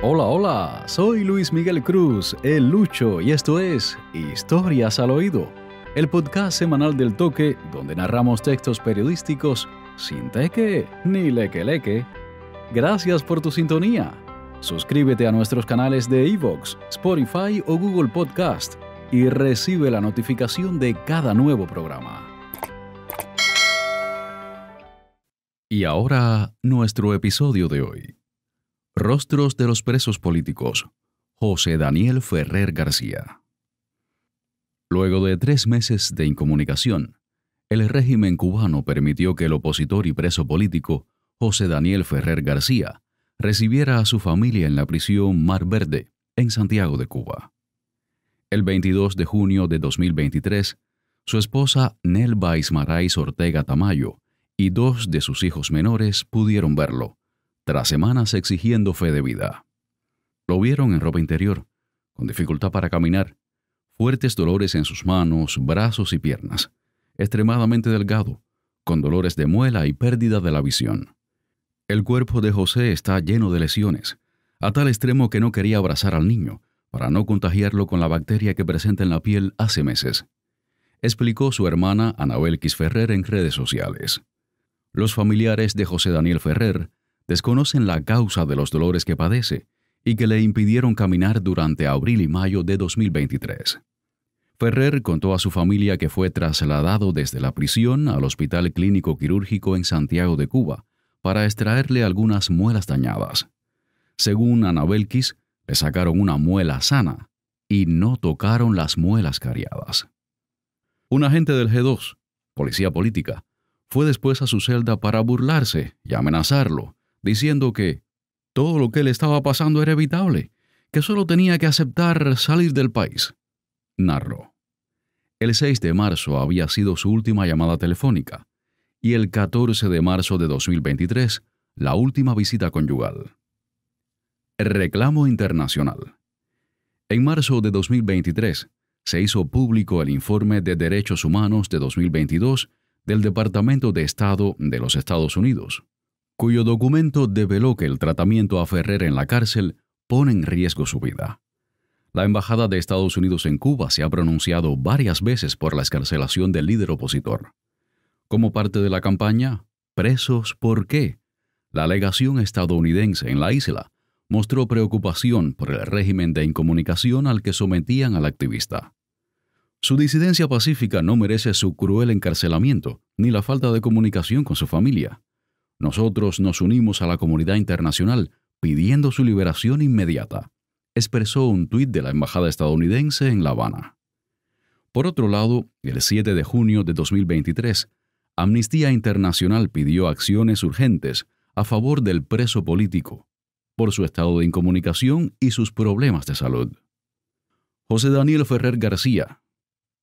Hola, hola, soy Luis Miguel Cruz, el Lucho, y esto es Historias al Oído, el podcast semanal del toque donde narramos textos periodísticos sin teque ni leque. Gracias por tu sintonía. Suscríbete a nuestros canales de EVOX, Spotify o Google Podcast y recibe la notificación de cada nuevo programa. Y ahora, nuestro episodio de hoy. Rostros de los presos políticos. José Daniel Ferrer García. Luego de tres meses de incomunicación, el régimen cubano permitió que el opositor y preso político José Daniel Ferrer García recibiera a su familia en la prisión Mar Verde, en Santiago de Cuba. El 22 de junio de 2023, su esposa Nelva Ismarais Ortega Tamayo y dos de sus hijos menores pudieron verlo, tras semanas exigiendo fe de vida. Lo vieron en ropa interior, con dificultad para caminar, fuertes dolores en sus manos, brazos y piernas, extremadamente delgado, con dolores de muela y pérdida de la visión. El cuerpo de José está lleno de lesiones, a tal extremo que no quería abrazar al niño, para no contagiarlo con la bacteria que presenta en la piel hace meses, explicó su hermana Anabel Quisferrer en redes sociales. Los familiares de José Daniel Ferrer desconocen la causa de los dolores que padece y que le impidieron caminar durante abril y mayo de 2023. Ferrer contó a su familia que fue trasladado desde la prisión al Hospital Clínico Quirúrgico en Santiago de Cuba para extraerle algunas muelas dañadas. Según Anabelkis, le sacaron una muela sana y no tocaron las muelas cariadas. Un agente del G2, policía política, fue después a su celda para burlarse y amenazarlo, diciendo que todo lo que le estaba pasando era evitable, que solo tenía que aceptar salir del país. Narro. El 6 de marzo había sido su última llamada telefónica y el 14 de marzo de 2023 la última visita conyugal. Reclamo internacional. En marzo de 2023 se hizo público el informe de Derechos Humanos de 2022 del Departamento de Estado de los Estados Unidos, cuyo documento develó que el tratamiento a Ferrer en la cárcel pone en riesgo su vida. La Embajada de Estados Unidos en Cuba se ha pronunciado varias veces por la escarcelación del líder opositor. Como parte de la campaña, ¿presos por qué? La legación estadounidense en la isla mostró preocupación por el régimen de incomunicación al que sometían al activista. Su disidencia pacífica no merece su cruel encarcelamiento ni la falta de comunicación con su familia. Nosotros nos unimos a la comunidad internacional pidiendo su liberación inmediata, expresó un tuit de la Embajada estadounidense en La Habana. Por otro lado, el 7 de junio de 2023, Amnistía Internacional pidió acciones urgentes a favor del preso político por su estado de incomunicación y sus problemas de salud. José Daniel Ferrer García,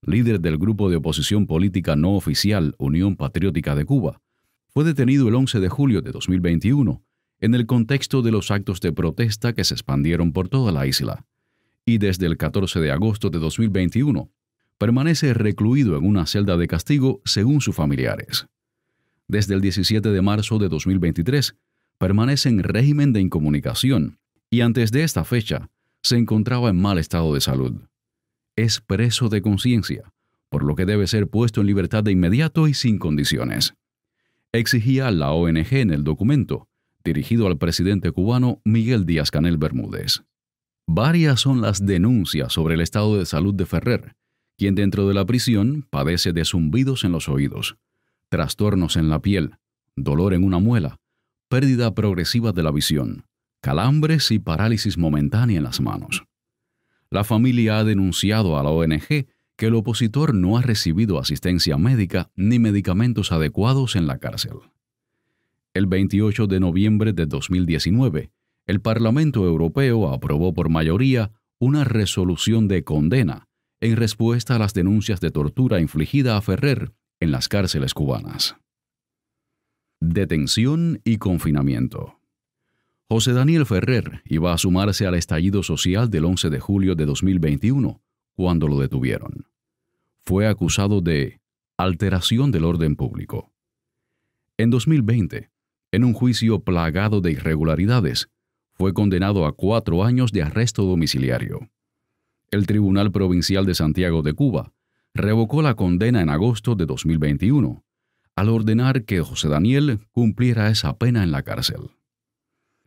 líder del grupo de oposición política no oficial Unión Patriótica de Cuba, fue detenido el 11 de julio de 2021 en el contexto de los actos de protesta que se expandieron por toda la isla, y desde el 14 de agosto de 2021 permanece recluido en una celda de castigo según sus familiares. Desde el 17 de marzo de 2023 permanece en régimen de incomunicación y antes de esta fecha se encontraba en mal estado de salud. Es preso de conciencia, por lo que debe ser puesto en libertad de inmediato y sin condiciones exigía la ONG en el documento, dirigido al presidente cubano Miguel Díaz Canel Bermúdez. Varias son las denuncias sobre el estado de salud de Ferrer, quien dentro de la prisión padece de zumbidos en los oídos, trastornos en la piel, dolor en una muela, pérdida progresiva de la visión, calambres y parálisis momentánea en las manos. La familia ha denunciado a la ONG que el opositor no ha recibido asistencia médica ni medicamentos adecuados en la cárcel. El 28 de noviembre de 2019, el Parlamento Europeo aprobó por mayoría una resolución de condena en respuesta a las denuncias de tortura infligida a Ferrer en las cárceles cubanas. Detención y confinamiento. José Daniel Ferrer iba a sumarse al estallido social del 11 de julio de 2021, cuando lo detuvieron fue acusado de alteración del orden público. En 2020, en un juicio plagado de irregularidades, fue condenado a cuatro años de arresto domiciliario. El Tribunal Provincial de Santiago de Cuba revocó la condena en agosto de 2021, al ordenar que José Daniel cumpliera esa pena en la cárcel.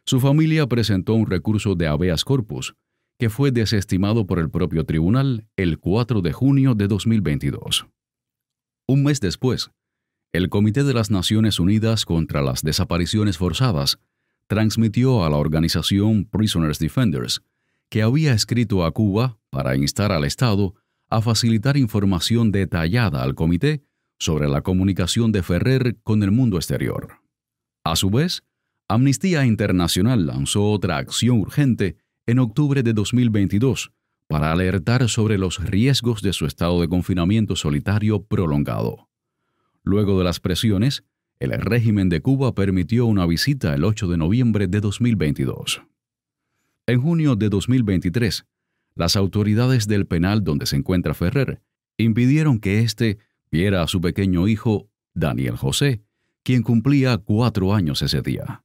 Su familia presentó un recurso de habeas corpus que fue desestimado por el propio tribunal el 4 de junio de 2022. Un mes después, el Comité de las Naciones Unidas contra las Desapariciones Forzadas transmitió a la organización Prisoners Defenders que había escrito a Cuba para instar al Estado a facilitar información detallada al comité sobre la comunicación de Ferrer con el mundo exterior. A su vez, Amnistía Internacional lanzó otra acción urgente en octubre de 2022 para alertar sobre los riesgos de su estado de confinamiento solitario prolongado. Luego de las presiones, el régimen de Cuba permitió una visita el 8 de noviembre de 2022. En junio de 2023, las autoridades del penal donde se encuentra Ferrer impidieron que éste viera a su pequeño hijo, Daniel José, quien cumplía cuatro años ese día.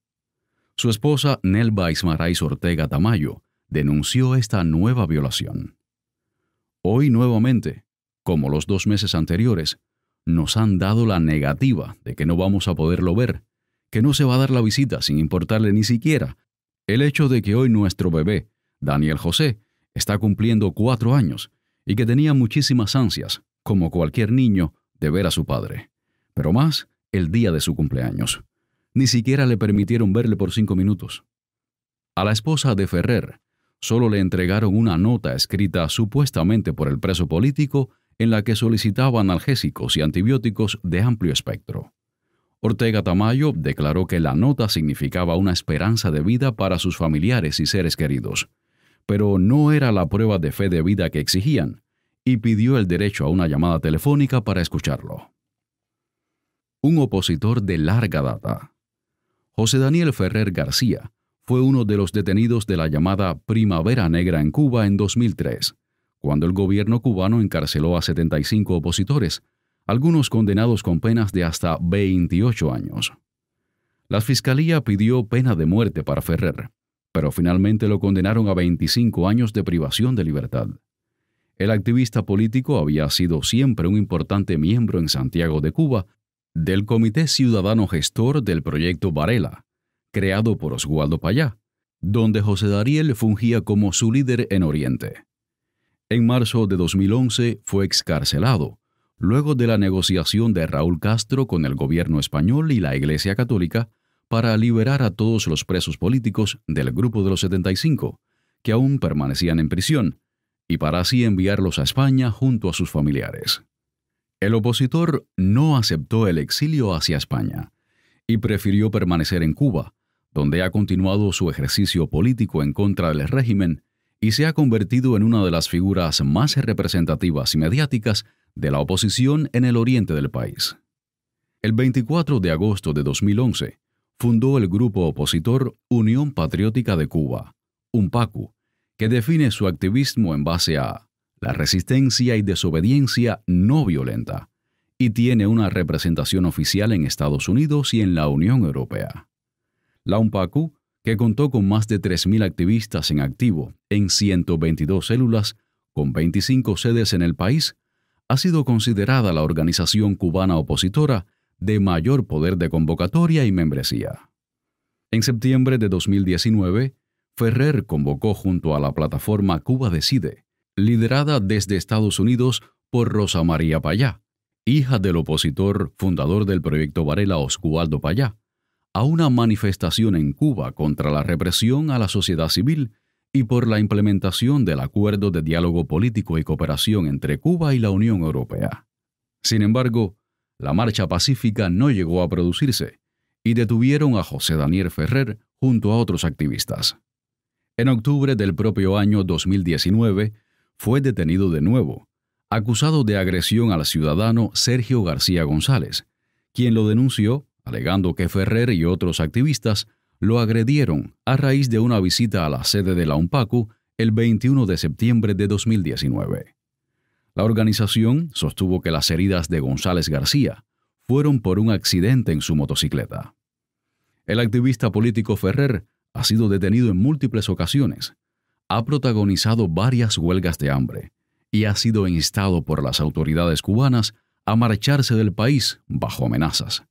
Su esposa, Nelva Ismarais Ortega Tamayo, denunció esta nueva violación. Hoy nuevamente, como los dos meses anteriores, nos han dado la negativa de que no vamos a poderlo ver, que no se va a dar la visita sin importarle ni siquiera el hecho de que hoy nuestro bebé, Daniel José, está cumpliendo cuatro años y que tenía muchísimas ansias, como cualquier niño, de ver a su padre. Pero más, el día de su cumpleaños. Ni siquiera le permitieron verle por cinco minutos. A la esposa de Ferrer solo le entregaron una nota escrita supuestamente por el preso político en la que solicitaba analgésicos y antibióticos de amplio espectro. Ortega Tamayo declaró que la nota significaba una esperanza de vida para sus familiares y seres queridos, pero no era la prueba de fe de vida que exigían, y pidió el derecho a una llamada telefónica para escucharlo. Un opositor de larga data. José Daniel Ferrer García fue uno de los detenidos de la llamada Primavera Negra en Cuba en 2003, cuando el gobierno cubano encarceló a 75 opositores, algunos condenados con penas de hasta 28 años. La fiscalía pidió pena de muerte para Ferrer, pero finalmente lo condenaron a 25 años de privación de libertad. El activista político había sido siempre un importante miembro en Santiago de Cuba del Comité Ciudadano Gestor del Proyecto Varela, creado por Oswaldo Payá, donde José Dariel fungía como su líder en Oriente. En marzo de 2011 fue excarcelado, luego de la negociación de Raúl Castro con el gobierno español y la Iglesia Católica para liberar a todos los presos políticos del grupo de los 75, que aún permanecían en prisión, y para así enviarlos a España junto a sus familiares. El opositor no aceptó el exilio hacia España y prefirió permanecer en Cuba, donde ha continuado su ejercicio político en contra del régimen y se ha convertido en una de las figuras más representativas y mediáticas de la oposición en el oriente del país. El 24 de agosto de 2011, fundó el grupo opositor Unión Patriótica de Cuba, UNPACU, que define su activismo en base a la resistencia y desobediencia no violenta, y tiene una representación oficial en Estados Unidos y en la Unión Europea. La unpacu que contó con más de 3.000 activistas en activo en 122 células, con 25 sedes en el país, ha sido considerada la organización cubana opositora de mayor poder de convocatoria y membresía. En septiembre de 2019, Ferrer convocó junto a la plataforma Cuba Decide, liderada desde Estados Unidos por Rosa María Payá, hija del opositor fundador del proyecto Varela Oscualdo Payá, a una manifestación en Cuba contra la represión a la sociedad civil y por la implementación del Acuerdo de Diálogo Político y Cooperación entre Cuba y la Unión Europea. Sin embargo, la marcha pacífica no llegó a producirse y detuvieron a José Daniel Ferrer junto a otros activistas. En octubre del propio año 2019, fue detenido de nuevo, acusado de agresión al ciudadano Sergio García González, quien lo denunció alegando que Ferrer y otros activistas lo agredieron a raíz de una visita a la sede de la UNPACU el 21 de septiembre de 2019. La organización sostuvo que las heridas de González García fueron por un accidente en su motocicleta. El activista político Ferrer ha sido detenido en múltiples ocasiones, ha protagonizado varias huelgas de hambre y ha sido instado por las autoridades cubanas a marcharse del país bajo amenazas.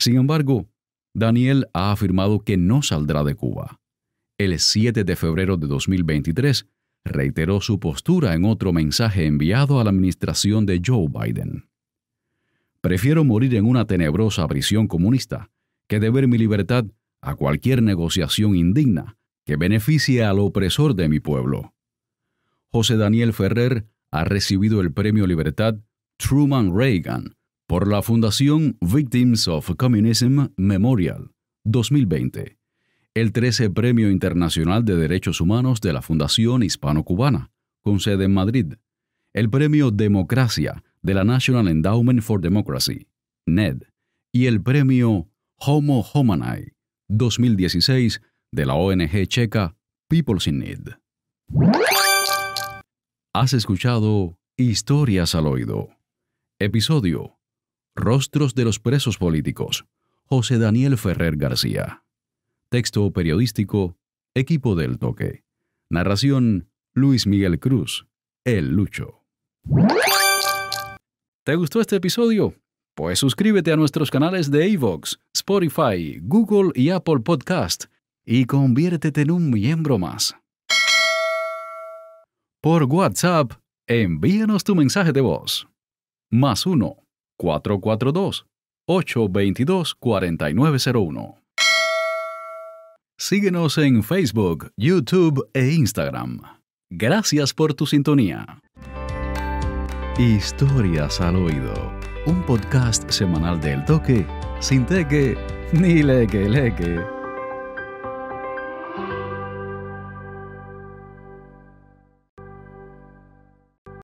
Sin embargo, Daniel ha afirmado que no saldrá de Cuba. El 7 de febrero de 2023 reiteró su postura en otro mensaje enviado a la administración de Joe Biden. Prefiero morir en una tenebrosa prisión comunista que deber mi libertad a cualquier negociación indigna que beneficie al opresor de mi pueblo. José Daniel Ferrer ha recibido el Premio Libertad Truman Reagan por la Fundación Victims of Communism Memorial 2020, el 13 Premio Internacional de Derechos Humanos de la Fundación Hispano-Cubana, con sede en Madrid, el Premio Democracia de la National Endowment for Democracy, NED, y el Premio Homo Homini 2016 de la ONG checa People's in Need. Has escuchado Historias al Oído, episodio Rostros de los presos políticos. José Daniel Ferrer García. Texto periodístico. Equipo del Toque. Narración. Luis Miguel Cruz. El Lucho. ¿Te gustó este episodio? Pues suscríbete a nuestros canales de Evox, Spotify, Google y Apple Podcast y conviértete en un miembro más. Por WhatsApp, envíanos tu mensaje de voz. Más uno. 442-822-4901. Síguenos en Facebook, YouTube e Instagram. Gracias por tu sintonía. Historias al oído, un podcast semanal del toque, sin teque ni leque leque.